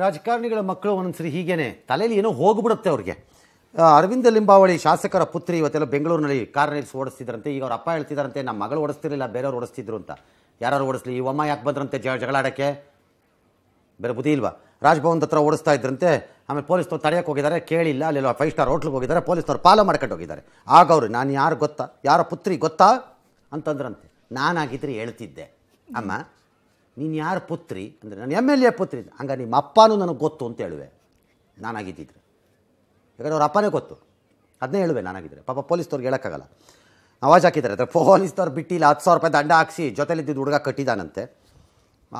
ರಾಜಕಾರಣಿಗಳ ಮಕ್ಕಳು ಒಂದೊಂದ್ಸರಿ ಹೀಗೇನೆ ತಲೆಯಲ್ಲಿ ಏನೋ ಹೋಗ್ಬಿಡುತ್ತೆ ಅವ್ರಿಗೆ ಅರವಿಂದ ಲಿಂಬಾವಳಿ ಶಾಸಕರ ಪುತ್ರಿ ಇವತ್ತೆಲ್ಲ ಬೆಂಗಳೂರಿನಲ್ಲಿ ಕಾರ್ ರೇಸ್ ಓಡಿಸ್ತಿದ್ರಂತೆ ಈಗ ಅವ್ರ ಅಪ್ಪ ಹೇಳ್ತಿದ್ದಾರಂತೆ ನಮ್ಮ ಮಗಳು ಓಡಿಸ್ತಿರಲಿಲ್ಲ ಬೇರೆಯವ್ರು ಓಡಿಸ್ತಿದ್ರು ಅಂತ ಯಾರು ಓಡಿಸ್ಲಿ ಈ ಅಮ್ಮ ಯಾಕೆ ಬಂದ್ರಂತೆ ಜಗಳಾಡೋಕ್ಕೆ ಬೇರೆ ಬುದ್ಧಿ ಇಲ್ವಾ ರಾಜಭವನ್ ಹತ್ರ ಓಡಿಸ್ತಾ ಇದ್ರಂತೆ ಆಮೇಲೆ ಪೊಲೀಸ್ನವ್ರು ತಡೆಯೋಕೆ ಹೋಗಿದ್ದಾರೆ ಕೇಳಿಲ್ಲ ಅಲ್ಲೆಲ್ಲ ಫೈವ್ ಸ್ಟಾರ್ ಹೋಟ್ಲಿಗೆ ಹೋಗಿದ್ದಾರೆ ಪೊಲೀಸ್ನವ್ರು ಪಾಲ ಮಾಡ್ಕೊಂಡು ಹೋಗಿದ್ದಾರೆ ಆಗ ಅವರು ನಾನು ಯಾರು ಗೊತ್ತಾ ಯಾರ ಪುತ್ರಿ ಗೊತ್ತಾ ಅಂತಂದ್ರಂತೆ ನಾನಾಗಿದ್ರೆ ಹೇಳ್ತಿದ್ದೆ ಅಮ್ಮ ನೀನು ಯಾರ ಪುತ್ರಿ ಅಂದರೆ ನಾನು ಎಮ್ ಎಲ್ ಎ ಪುತ್ರಿ ಹಂಗ ನಿಮ್ಮ ಅಪ್ಪನೂ ನನಗೆ ಗೊತ್ತು ಅಂತ ಹೇಳುವೆ ನಾನಾಗಿದ್ದಿದ್ರೆ ಯಾಕಂದ್ರೆ ಅವ್ರ ಅಪ್ಪನೇ ಗೊತ್ತು ಅದನ್ನೇ ಹೇಳುವೆ ನಾನಾಗಿದ್ದರೆ ಪಾಪ ಪೊಲೀಸ್ದವ್ರಿಗೆ ಹೇಳೋಕ್ಕಾಗಲ್ಲ ಅವಾಜ್ ಹಾಕಿದ್ದಾರೆ ಅದರ ಪೊಲೀಸ್ದವ್ರು ಬಿಟ್ಟಿಲ್ಲ ಹತ್ತು ಸಾವಿರ ರೂಪಾಯಿ ದಂಡ ಹಾಕಿಸಿ ಜೊತೆಲಿದ್ದಿದ್ದು ಹುಡುಗ ಕಟ್ಟಿದಾನಂತೆ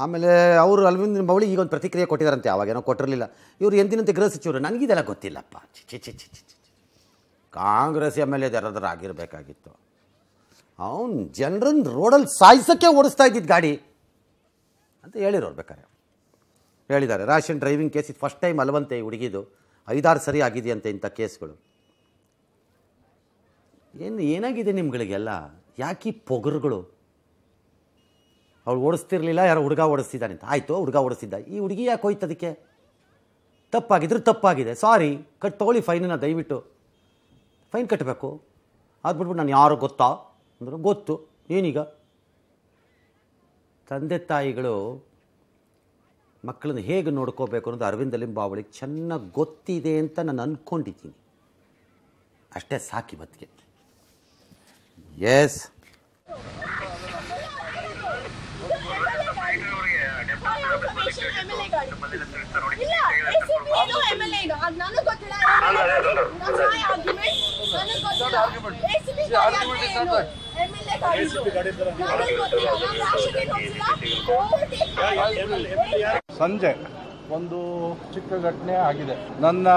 ಆಮೇಲೆ ಅವರು ಅಲ್ವಿಂದ ಮೌಳಿಗೆ ಈಗ ಒಂದು ಪ್ರತಿಕ್ರಿಯೆ ಕೊಟ್ಟಿದ್ದಾರಂತೆ ಏನೋ ಕೊಟ್ಟಿರಲಿಲ್ಲ ಇವರು ಎಂದಿನಂತೆ ಗೃಹ ಸಚಿವರು ನನಗಿದೆಲ್ಲ ಗೊತ್ತಿಲ್ಲಪ್ಪ ಚಿ ಚಿ ಚಿ ಚಿ ಚಿ ಕಾಂಗ್ರೆಸ್ ಎಮ್ ಎಲ್ ಎ ಆಗಿರಬೇಕಾಗಿತ್ತು ಅವನು ಜನರನ್ನು ರೋಡಲ್ಲಿ ಸಾಯಿಸೋಕ್ಕೆ ಓಡಿಸ್ತಾ ಇದ್ದಿದ್ದು ಗಾಡಿ ಅಂತ ಹೇಳಿರೋರು ಬೇಕಾರೆ ಹೇಳಿದ್ದಾರೆ ರಾಷನ್ ಡ್ರೈವಿಂಗ್ ಕೇಸ್ ಇದು ಫಸ್ಟ್ ಟೈಮ್ ಅಲ್ವಂತೆ ಹುಡುಗಿದು ಐದಾರು ಸರಿ ಆಗಿದೆಯಂತೆ ಇಂಥ ಕೇಸ್ಗಳು ಏನು ಏನಾಗಿದೆ ನಿಮ್ಗಳಿಗೆಲ್ಲ ಯಾಕೆ ಪೊಗರುಗಳು ಅವಳು ಓಡಿಸ್ತಿರ್ಲಿಲ್ಲ ಯಾರೋ ಹುಡುಗ ಓಡಿಸ್ತಿದ್ದಾನೆ ಅಂತ ಆಯಿತು ಹುಡುಗ ಓಡಿಸ್ತಿದ್ದ ಈ ಹುಡುಗಿ ಯಾಕೆ ಹೋಯ್ತು ಅದಕ್ಕೆ ತಪ್ಪಾಗಿದ್ರೆ ತಪ್ಪಾಗಿದೆ ಸಾರಿ ಕಟ್ ತೊಗೊಳ್ಳಿ ಫೈನನ್ನು ದಯವಿಟ್ಟು ಫೈನ್ ಕಟ್ಟಬೇಕು ಅದು ಬಿಟ್ಬಿಟ್ಟು ನಾನು ಯಾರು ಗೊತ್ತಾ ಅಂದರು ಗೊತ್ತು ಏನೀಗ ತಂದೆ ತಾಯಿಗಳು ಮಕ್ಕಳನ್ನ ಹೇಗೆ ನೋಡ್ಕೋಬೇಕು ಅನ್ನೋದು ಅರವಿಂದ ಲಿಂಬಾವಳಿಗೆ ಚೆನ್ನಾಗಿ ಗೊತ್ತಿದೆ ಅಂತ ನಾನು ಅಂದ್ಕೊಂಡಿದ್ದೀನಿ ಅಷ್ಟೇ ಸಾಕಿ ಬತ್ತಿಗೆ ಎಸ್ ಸಂಜೆ ಒಂದು ಚಿಕ್ಕ ಘಟನೆ ಆಗಿದೆ ನನ್ನ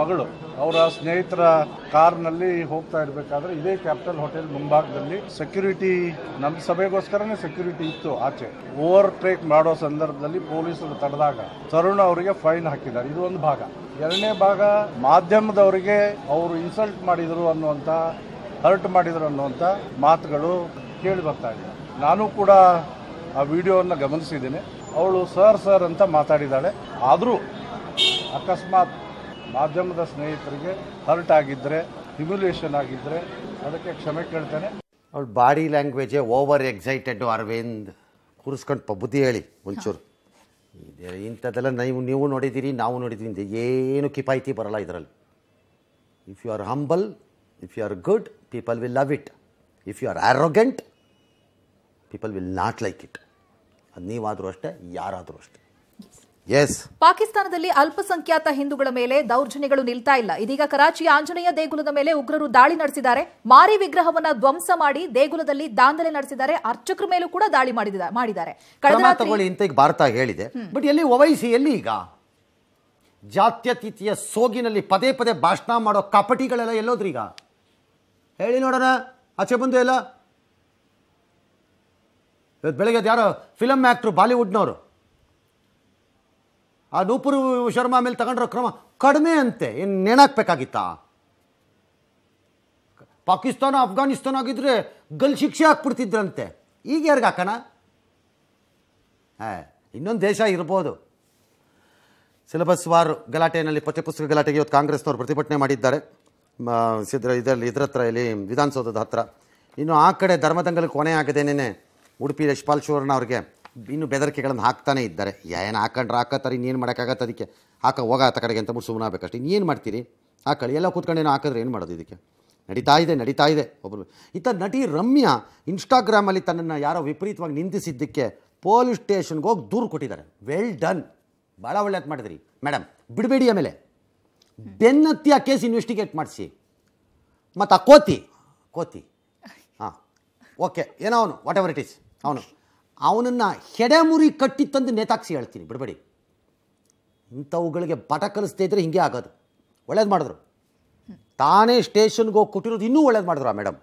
ಮಗಳು ಅವರ ಸ್ನೇಹಿತರ ಕಾರ್ನಲ್ಲಿ ಹೋಗ್ತಾ ಇರಬೇಕಾದ್ರೆ ಇದೇ ಕ್ಯಾಪಿಟಲ್ ಹೋಟೆಲ್ ಮುಂಭಾಗದಲ್ಲಿ ಸೆಕ್ಯೂರಿಟಿ ನಮ್ಮ ಸಭೆಗೋಸ್ಕರನೇ ಸೆಕ್ಯೂರಿಟಿ ಇತ್ತು ಆಚೆ ಓವರ್ ಟೇಕ್ ಮಾಡೋ ಸಂದರ್ಭದಲ್ಲಿ ಪೊಲೀಸರು ತಡೆದಾಗ ತರುಣ ಅವರಿಗೆ ಫೈನ್ ಹಾಕಿದ್ದಾರೆ ಇದು ಒಂದು ಭಾಗ ಎರಡನೇ ಭಾಗ ಮಾಧ್ಯಮದವರಿಗೆ ಅವರು ಇನ್ಸಲ್ಟ್ ಮಾಡಿದರು ಅನ್ನುವಂಥ ಹರ್ಟ್ ಮಾಡಿದ್ರು ಅನ್ನುವಂಥ ಮಾತುಗಳು ಕೇಳಿ ಬರ್ತಾ ಇದೆ ನಾನು ಕೂಡ ಆ ವಿಡಿಯೋವನ್ನು ಗಮನಿಸಿದ್ದೀನಿ ಅವಳು ಸರ್ ಸರ್ ಅಂತ ಮಾತಾಡಿದ್ದಾಳೆ ಆದರೂ ಅಕಸ್ಮಾತ್ ಮಾಧ್ಯಮದ ಸ್ನೇಹಿತರಿಗೆ ಹರ್ಟ್ ಆಗಿದ್ದರೆ ಹಿಮ್ಯುಲೇಷನ್ ಆಗಿದ್ದರೆ ಅದಕ್ಕೆ ಕ್ಷಮೆ ಕೇಳ್ತಾನೆ ಅವಳು ಬಾಡಿ ಲ್ಯಾಂಗ್ವೇಜೇ ಓವರ್ ಎಕ್ಸೈಟೆಡ್ ಅರವಿಂದ್ ಕೂರಿಸ್ಕೊಂಡು ಬುದ್ಧಿ ಹೇಳಿ ಮುಂಚೂರು ಇಂಥದ್ದೆಲ್ಲ ನೀವು ನೀವು ನೋಡಿದ್ದೀರಿ ನಾವು ನೋಡಿದ್ದೀವಿ ಏನು ಕಿಪಾಯಿತಿ ಬರಲ್ಲ ಇದರಲ್ಲಿ if you are humble if you good good, people love it if If you are arrogant, people will not like ಅದು ನೀವಾದರೂ ಅಷ್ಟೇ ಯಾರಾದರೂ ಅಷ್ಟೇ ಎಸ್ ಪಾಕಿಸ್ತಾನದಲ್ಲಿ ಅಲ್ಪಸಂಖ್ಯಾತ ಹಿಂದೂಗಳ ಮೇಲೆ ದೌರ್ಜನ್ಯಗಳು ನಿಲ್ತಾ ಇಲ್ಲ ಇದೀಗ ಕರಾಚಿಯ ಆಂಜನೇಯ ದೇಗುಲದ ಮೇಲೆ ಉಗ್ರರು ದಾಳಿ ನಡೆಸಿದ್ದಾರೆ ಮಾರಿ ವಿಗ್ರಹವನ್ನ ಧ್ವಂಸ ಮಾಡಿ ದೇಗುಲದಲ್ಲಿ ದಾಂಧಲೆ ನಡೆಸಿದ್ದಾರೆ ಅರ್ಚಕರ ಮೇಲೂ ಕೂಡ ದಾಳಿ ಮಾಡಿದ್ದಾರೆ ತಗೊಳ್ಳಿ ಅಂತ ಈಗ ಭಾರತ ಹೇಳಿದೆ ಬಟ್ ಎಲ್ಲಿ ಒವೈಸಿ ಎಲ್ಲಿ ಈಗ ಜಾತ್ಯತೀತಿಯ ಸೋಗಿನಲ್ಲಿ ಪದೇ ಪದೇ ಭಾಷಣ ಮಾಡೋ ಕಪಟಿಗಳೆಲ್ಲ ಎಲ್ಲೋದ್ರೀಗ ಹೇಳಿ ನೋಡೋಣ ಆಚೆ ಬಂದು ಎಲ್ಲ ಇವತ್ತು ಬೆಳಗ್ಗೆ ಯಾರೋ ಫಿಲಮ್ ಆ್ಯಕ್ಟ್ರು ಬಾಲಿವುಡ್ನವರು ಆ ನೂಪುರು ಶರ್ಮಾ ಮೇಲೆ ತಗೊಂಡಿರೋ ಕ್ರಮ ಕಡಿಮೆ ಅಂತೆ ಏನು ನೆಣಾಕ್ಬೇಕಾಗಿತ್ತಾ ಪಾಕಿಸ್ತಾನ ಅಫ್ಘಾನಿಸ್ತಾನ ಆಗಿದ್ರೆ ಗಲ್ ಶಿಕ್ಷೆ ಹಾಕ್ಬಿಡ್ತಿದ್ರಂತೆ ಈಗ ಯಾರಿಗೆ ಹಾಕೋಣ ಹಾಂ ಇನ್ನೊಂದು ದೇಶ ಇರ್ಬೋದು ಸಿಲೆಬಸ್ ವಾರು ಗಲಾಟೆಯಲ್ಲಿ ಪಠ್ಯಪುಸ್ತಕ ಗಲಾಟೆಗೆ ಇವತ್ತು ಕಾಂಗ್ರೆಸ್ನವರು ಪ್ರತಿಭಟನೆ ಮಾಡಿದ್ದಾರೆ ಸಿದ್ರ ಇದರಲ್ಲಿ ಇದ್ರ ಹತ್ರ ಇಲ್ಲಿ ವಿಧಾನಸೌಧದ ಹತ್ರ ಇನ್ನು ಆ ಕಡೆ ಧರ್ಮದಂಗಲ್ ಕೊನೆ ಹಾಕದೇನೇ ಉಡುಪಿ ಯಶ್ಪಾಲ್ ಶೂರ್ಣ ಅವ್ರಿಗೆ ಇನ್ನು ಬೆದರಿಕೆಗಳನ್ನು ಹಾಕ್ತಾನೇ ಇದ್ದಾರೆ ಏನು ಹಾಕೊಂಡ್ರೆ ಹಾಕತ್ತಾರೆ ಇನ್ನೇನು ಮಾಡೋಕ್ಕಾಗತ್ತೆ ಅದಕ್ಕೆ ಹಾಕ ಆತ ಕಡೆಗೆ ಅಂತ ಬಿಟ್ಟು ಸುಮ್ಮನೆ ನೀನು ಇನ್ನೇನು ಮಾಡ್ತೀರಿ ಆ ಕಳಿ ಎಲ್ಲ ಏನು ಹಾಕಿದ್ರೆ ಏನು ಮಾಡೋದು ಇದಕ್ಕೆ ನಡೀತಾ ಇದೆ ನಡೀತಾ ಇದೆ ಒಬ್ಬರು ಇತ್ತ ನಟಿ ರಮ್ಯಾ ಇನ್ಸ್ಟಾಗ್ರಾಮಲ್ಲಿ ತನ್ನನ್ನು ಯಾರೋ ವಿಪರೀತವಾಗಿ ನಿಂದಿಸಿದ್ದಕ್ಕೆ ಪೊಲೀಸ್ ಸ್ಟೇಷನ್ಗೆ ಹೋಗಿ ದೂರು ಕೊಟ್ಟಿದ್ದಾರೆ ವೆಲ್ ಡನ್ ಭಾಳ ಒಳ್ಳೆಯದು ಮಾಡಿದ್ರಿ ಮೇಡಮ್ ಬಿಡಬೇಡಿ ಆಮೇಲೆ ಬೆನ್ನತ್ತಿ ಆ ಕೇಸ್ ಇನ್ವೆಸ್ಟಿಗೇಟ್ ಮಾಡಿಸಿ ಮತ್ತು ಆ ಕೋತಿ ಕೋತಿ ಹಾಂ ಓಕೆ ಏನೋ ಅವನು ವಾಟ್ ಎವರ್ ಇಟ್ ಈಸ್ ಅವನು ಅವನನ್ನು ಹೆಡೆಮುರಿ ಕಟ್ಟಿ ತಂದು ನೇತಾಕ್ಸಿ ಹೇಳ್ತೀನಿ ಬಿಡಬೇಡಿ ಇಂಥವುಗಳಿಗೆ ಬಟ ಕಲಿಸ್ತಾ ಇದ್ದರೆ ಹಿಂಗೆ ಆಗೋದು ಒಳ್ಳೇದು ಮಾಡಿದ್ರು ತಾನೇ ಸ್ಟೇಷನ್ಗೆ ಹೋಗಿ ಕೊಟ್ಟಿರೋದು ಇನ್ನೂ ಒಳ್ಳೇದು ಮಾಡಿದ್ರು ಆ ಮೇಡಮ್